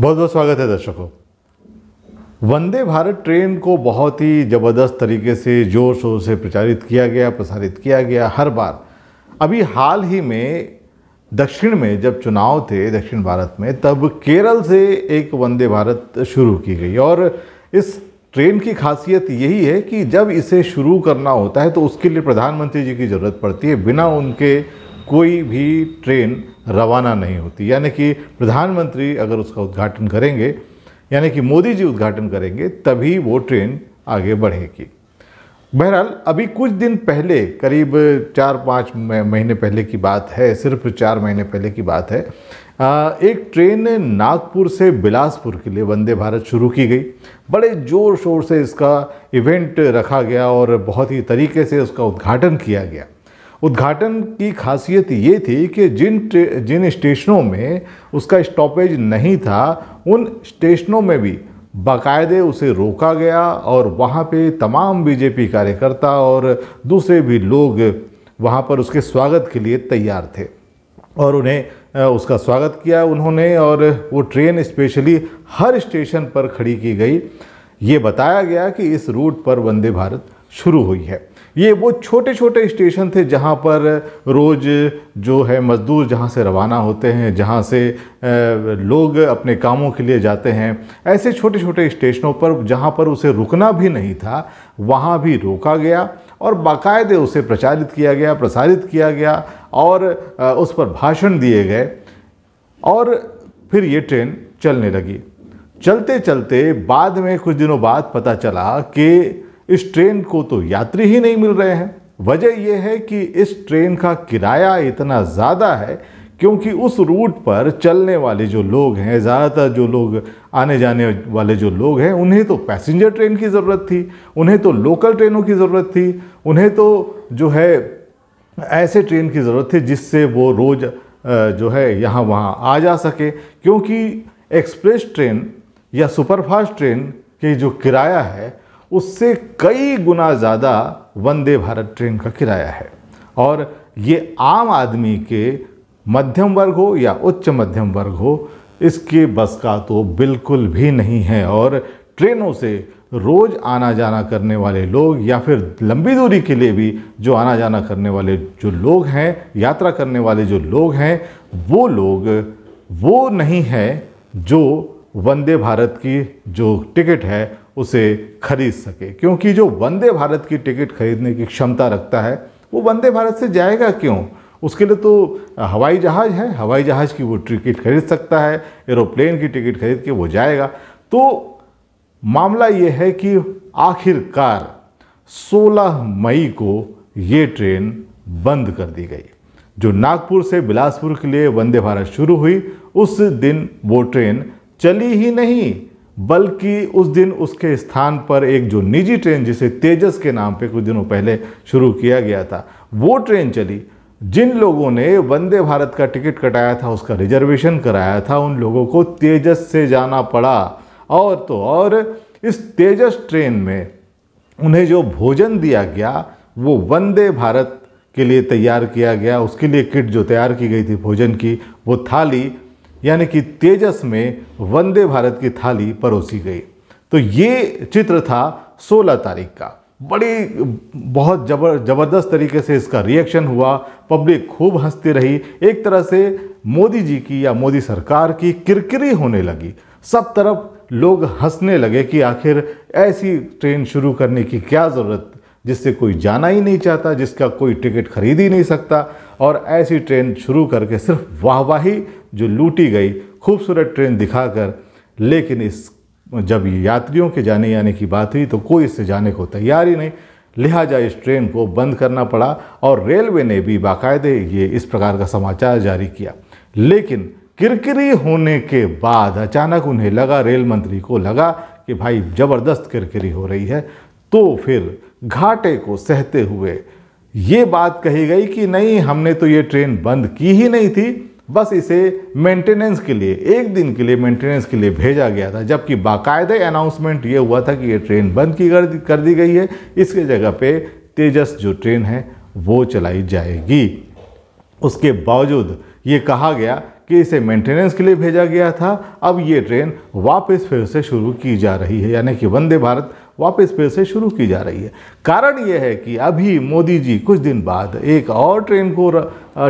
बहुत बहुत स्वागत है दर्शकों वंदे भारत ट्रेन को बहुत ही ज़बरदस्त तरीके से ज़ोर शोर से प्रचारित किया गया प्रसारित किया गया हर बार अभी हाल ही में दक्षिण में जब चुनाव थे दक्षिण भारत में तब केरल से एक वंदे भारत शुरू की गई और इस ट्रेन की खासियत यही है कि जब इसे शुरू करना होता है तो उसके लिए प्रधानमंत्री जी की ज़रूरत पड़ती है बिना उनके कोई भी ट्रेन रवाना नहीं होती यानी कि प्रधानमंत्री अगर उसका उद्घाटन करेंगे यानी कि मोदी जी उद्घाटन करेंगे तभी वो ट्रेन आगे बढ़ेगी बहरहाल अभी कुछ दिन पहले करीब चार पाँच महीने पहले की बात है सिर्फ चार महीने पहले की बात है एक ट्रेन नागपुर से बिलासपुर के लिए वंदे भारत शुरू की गई बड़े ज़ोर शोर से इसका इवेंट रखा गया और बहुत ही तरीके से उसका उद्घाटन किया गया उद्घाटन की खासियत ये थी कि जिन जिन स्टेशनों में उसका स्टॉपेज नहीं था उन स्टेशनों में भी बाकायदे उसे रोका गया और वहाँ पे तमाम बीजेपी कार्यकर्ता और दूसरे भी लोग वहाँ पर उसके स्वागत के लिए तैयार थे और उन्हें उसका स्वागत किया उन्होंने और वो ट्रेन स्पेशली हर स्टेशन पर खड़ी की गई ये बताया गया कि इस रूट पर वंदे भारत शुरू हुई है ये वो छोटे छोटे स्टेशन थे जहाँ पर रोज़ जो है मज़दूर जहाँ से रवाना होते हैं जहाँ से लोग अपने कामों के लिए जाते हैं ऐसे छोटे छोटे स्टेशनों पर जहाँ पर उसे रुकना भी नहीं था वहाँ भी रोका गया और बाकायदे उसे प्रचारित किया गया प्रसारित किया गया और उस पर भाषण दिए गए और फिर ये ट्रेन चलने लगी चलते चलते बाद में कुछ दिनों बाद पता चला कि इस ट्रेन को तो यात्री ही नहीं मिल रहे हैं वजह यह है कि इस ट्रेन का किराया इतना ज़्यादा है क्योंकि उस रूट पर चलने वाले जो लोग हैं ज़्यादातर जो लोग आने जाने वाले जो लोग हैं उन्हें तो पैसेंजर ट्रेन की ज़रूरत थी उन्हें तो लोकल ट्रेनों की ज़रूरत थी उन्हें तो जो है ऐसे ट्रेन की ज़रूरत थी जिससे वो रोज़ जो है यहाँ वहाँ आ जा सके क्योंकि एक्सप्रेस ट्रेन या सुपरफास्ट ट्रेन के जो किराया है उससे कई गुना ज़्यादा वंदे भारत ट्रेन का किराया है और ये आम आदमी के मध्यम वर्ग हो या उच्च मध्यम वर्ग हो इसके बस का तो बिल्कुल भी नहीं है और ट्रेनों से रोज़ आना जाना करने वाले लोग या फिर लंबी दूरी के लिए भी जो आना जाना करने वाले जो लोग हैं यात्रा करने वाले जो लोग हैं वो लोग वो नहीं हैं जो वंदे भारत की जो टिकट है उसे खरीद सके क्योंकि जो वंदे भारत की टिकट खरीदने की क्षमता रखता है वो वंदे भारत से जाएगा क्यों उसके लिए तो हवाई जहाज़ है हवाई जहाज़ की वो टिकट खरीद सकता है एरोप्लेन की टिकट खरीद के वो जाएगा तो मामला ये है कि आखिरकार 16 मई को ये ट्रेन बंद कर दी गई जो नागपुर से बिलासपुर के लिए वंदे भारत शुरू हुई उस दिन वो ट्रेन चली ही नहीं बल्कि उस दिन उसके स्थान पर एक जो निजी ट्रेन जिसे तेजस के नाम पे कुछ दिनों पहले शुरू किया गया था वो ट्रेन चली जिन लोगों ने वंदे भारत का टिकट कटाया था उसका रिजर्वेशन कराया था उन लोगों को तेजस से जाना पड़ा और तो और इस तेजस ट्रेन में उन्हें जो भोजन दिया गया वो वंदे भारत के लिए तैयार किया गया उसके लिए किट जो तैयार की गई थी भोजन की वो थाली यानी कि तेजस में वंदे भारत की थाली परोसी गई तो ये चित्र था 16 तारीख का बड़ी बहुत जबर जबरदस्त तरीके से इसका रिएक्शन हुआ पब्लिक खूब हंसती रही एक तरह से मोदी जी की या मोदी सरकार की किरकिरी होने लगी सब तरफ लोग हंसने लगे कि आखिर ऐसी ट्रेन शुरू करने की क्या ज़रूरत जिससे कोई जाना ही नहीं चाहता जिसका कोई टिकट खरीद ही नहीं सकता और ऐसी ट्रेन शुरू करके सिर्फ वाहवाही जो लूटी गई खूबसूरत ट्रेन दिखाकर लेकिन इस जब यात्रियों के जाने आने की बात हुई तो कोई इससे जाने को तैयार ही नहीं लिहाजा इस ट्रेन को बंद करना पड़ा और रेलवे ने भी बाकायदे ये इस प्रकार का समाचार जारी किया लेकिन किरकिरी होने के बाद अचानक उन्हें लगा रेल मंत्री को लगा कि भाई ज़बरदस्त किरकिरी हो रही है तो फिर घाटे को सहते हुए ये बात कही गई कि नहीं हमने तो ये ट्रेन बंद की ही नहीं थी बस इसे मेंटेनेंस के लिए एक दिन के लिए मेंटेनेंस के लिए भेजा गया था जबकि बाकायदे अनाउंसमेंट ये हुआ था कि ये ट्रेन बंद की कर दी गई है इसके जगह पे तेजस जो ट्रेन है वो चलाई जाएगी उसके बावजूद ये कहा गया कि इसे मेंटेनेंस के लिए भेजा गया था अब ये ट्रेन वापस फिर से शुरू की जा रही है यानी कि वंदे भारत वापस फिर से शुरू की जा रही है कारण यह है कि अभी मोदी जी कुछ दिन बाद एक और ट्रेन को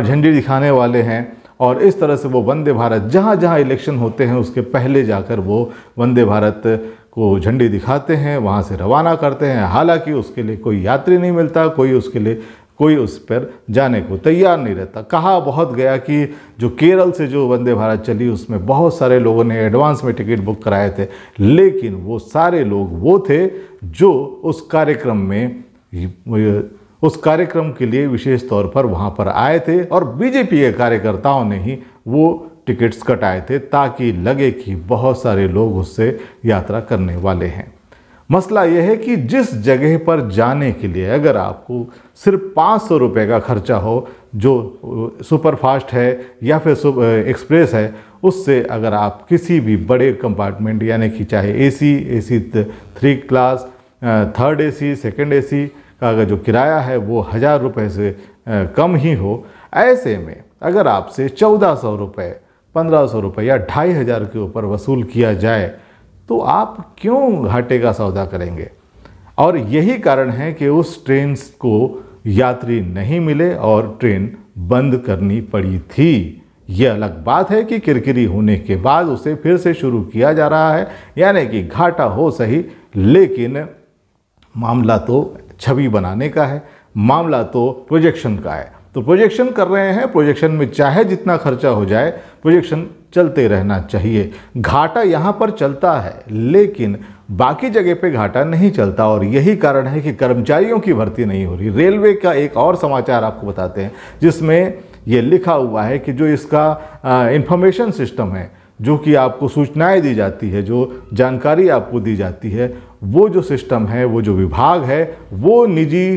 झंडी दिखाने वाले हैं और इस तरह से वो वंदे भारत जहाँ जहाँ इलेक्शन होते हैं उसके पहले जाकर वो वंदे भारत को झंडी दिखाते हैं वहाँ से रवाना करते हैं हालांकि उसके लिए कोई यात्री नहीं मिलता कोई उसके लिए कोई उस पर जाने को तैयार नहीं रहता कहा बहुत गया कि जो केरल से जो वंदे भारत चली उसमें बहुत सारे लोगों ने एडवांस में टिकट बुक कराए थे लेकिन वो सारे लोग वो थे जो उस कार्यक्रम में उस कार्यक्रम के लिए विशेष तौर पर वहाँ पर आए थे और बीजेपी के कार्यकर्ताओं ने ही वो टिकट्स कटाए थे ताकि लगे कि बहुत सारे लोग उससे यात्रा करने वाले हैं मसला यह है कि जिस जगह पर जाने के लिए अगर आपको सिर्फ पाँच सौ रुपये का खर्चा हो जो सुपरफास्ट है या फिर एक्सप्रेस है उससे अगर आप किसी भी बड़े कंपार्टमेंट यानी कि चाहे AC AC three class third AC second AC का अगर जो किराया है वो हज़ार रुपये से कम ही हो ऐसे में अगर आपसे चौदह सौ रुपये पंद्रह सौ रुपये या ढाई हज़ार के ऊपर वसूल किया जाए तो आप क्यों घाटे का सौदा करेंगे और यही कारण है कि उस ट्रेन को यात्री नहीं मिले और ट्रेन बंद करनी पड़ी थी यह अलग बात है कि किरकिरी होने के बाद उसे फिर से शुरू किया जा रहा है यानी कि घाटा हो सही लेकिन मामला तो छवि बनाने का है मामला तो प्रोजेक्शन का है तो प्रोजेक्शन कर रहे हैं प्रोजेक्शन में चाहे जितना खर्चा हो जाए प्रोजेक्शन चलते रहना चाहिए घाटा यहाँ पर चलता है लेकिन बाकी जगह पे घाटा नहीं चलता और यही कारण है कि कर्मचारियों की भर्ती नहीं हो रही रेलवे का एक और समाचार आपको बताते हैं जिसमें ये लिखा हुआ है कि जो इसका इंफॉर्मेशन सिस्टम है जो कि आपको सूचनाएं दी जाती है जो जानकारी आपको दी जाती है वो जो सिस्टम है वो जो विभाग है वो निजी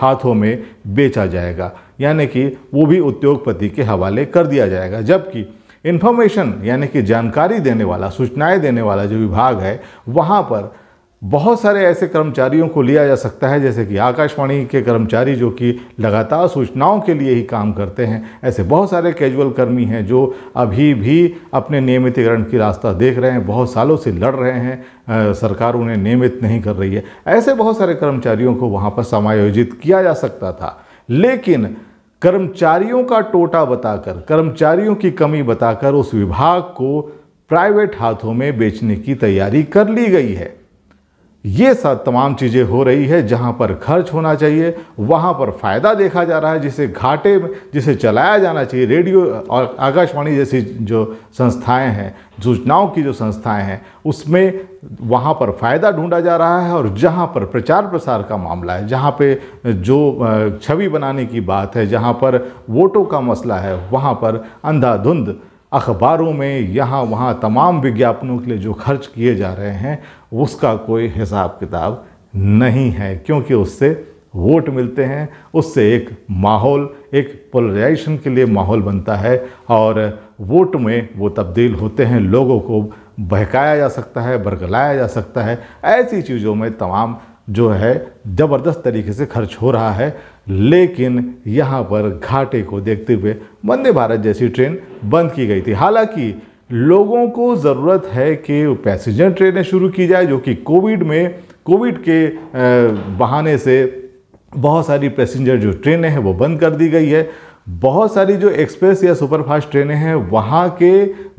हाथों में बेचा जाएगा यानी कि वो भी उद्योगपति के हवाले कर दिया जाएगा जबकि इन्फॉर्मेशन यानी कि जानकारी देने वाला सूचनाएं देने वाला जो विभाग है वहाँ पर बहुत सारे ऐसे कर्मचारियों को लिया जा सकता है जैसे कि आकाशवाणी के कर्मचारी जो कि लगातार सूचनाओं के लिए ही काम करते हैं ऐसे बहुत सारे कैजुअल कर्मी हैं जो अभी भी अपने नियमितीकरण की रास्ता देख रहे हैं बहुत सालों से लड़ रहे हैं आ, सरकार उन्हें नियमित नहीं कर रही है ऐसे बहुत सारे कर्मचारियों को वहाँ पर समायोजित किया जा सकता था लेकिन कर्मचारियों का टोटा बताकर कर्मचारियों की कमी बताकर उस विभाग को प्राइवेट हाथों में बेचने की तैयारी कर ली गई है ये सब तमाम चीज़ें हो रही है जहाँ पर खर्च होना चाहिए वहाँ पर फ़ायदा देखा जा रहा है जिसे घाटे में जिसे चलाया जाना चाहिए रेडियो और आकाशवाणी जैसी जो संस्थाएं हैं सूचनाओं की जो संस्थाएं हैं उसमें वहाँ पर फ़ायदा ढूंढा जा रहा है और जहाँ पर प्रचार प्रसार का मामला है जहाँ पे जो छवि बनाने की बात है जहाँ पर वोटों का मसला है वहाँ पर अंधाधुंध अखबारों में यहाँ वहाँ तमाम विज्ञापनों के लिए जो खर्च किए जा रहे हैं उसका कोई हिसाब किताब नहीं है क्योंकि उससे वोट मिलते हैं उससे एक माहौल एक पोलराइजेशन के लिए माहौल बनता है और वोट में वो तब्दील होते हैं लोगों को बहकाया जा सकता है बरगलाया जा सकता है ऐसी चीज़ों में तमाम जो है ज़बरदस्त तरीके से खर्च हो रहा है लेकिन यहाँ पर घाटे को देखते हुए वंदे भारत जैसी ट्रेन बंद की गई थी हालांकि लोगों को ज़रूरत है कि पैसेंजर ट्रेनें शुरू की जाए जो कि कोविड में कोविड के बहाने से बहुत सारी पैसेंजर जो ट्रेनें हैं वो बंद कर दी गई है बहुत सारी जो एक्सप्रेस या सुपरफास्ट ट्रेनें हैं वहाँ के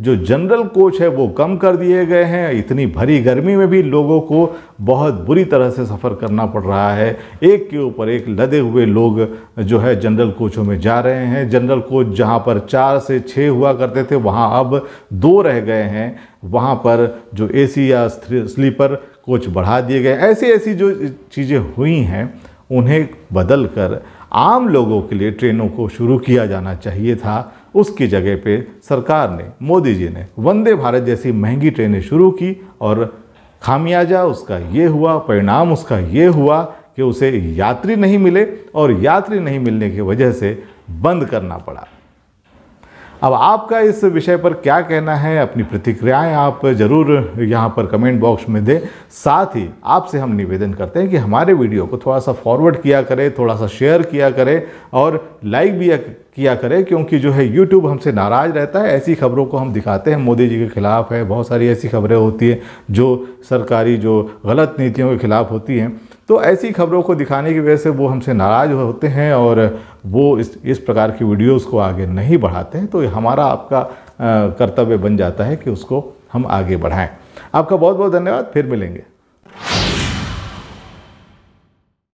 जो जनरल कोच है वो कम कर दिए गए हैं इतनी भरी गर्मी में भी लोगों को बहुत बुरी तरह से सफ़र करना पड़ रहा है एक के ऊपर एक लदे हुए लोग जो है जनरल कोचों में जा रहे हैं जनरल कोच जहाँ पर चार से छः हुआ करते थे वहाँ अब दो रह गए हैं वहाँ पर जो ए या स्लीपर कोच बढ़ा दिए गए ऐसी ऐसी जो चीज़ें हुई हैं उन्हें बदल कर आम लोगों के लिए ट्रेनों को शुरू किया जाना चाहिए था उसकी जगह पे सरकार ने मोदी जी ने वंदे भारत जैसी महंगी ट्रेनें शुरू की और खामियाजा उसका ये हुआ परिणाम उसका ये हुआ कि उसे यात्री नहीं मिले और यात्री नहीं मिलने की वजह से बंद करना पड़ा अब आपका इस विषय पर क्या कहना है अपनी प्रतिक्रियाएं आप ज़रूर यहाँ पर कमेंट बॉक्स में दें साथ ही आपसे हम निवेदन करते हैं कि हमारे वीडियो को थोड़ा सा फॉरवर्ड किया करें थोड़ा सा शेयर किया करें और लाइक भी किया करें क्योंकि जो है यूट्यूब हमसे नाराज़ रहता है ऐसी खबरों को हम दिखाते हैं मोदी जी के ख़िलाफ़ है बहुत सारी ऐसी खबरें होती हैं जो सरकारी जो गलत नीतियों के ख़िलाफ़ होती हैं तो ऐसी खबरों को दिखाने की वजह से वो हमसे नाराज़ होते हैं और वो इस इस प्रकार की वीडियोस को आगे नहीं बढ़ाते हैं तो हमारा आपका कर्तव्य बन जाता है कि उसको हम आगे बढ़ाएं आपका बहुत बहुत धन्यवाद फिर मिलेंगे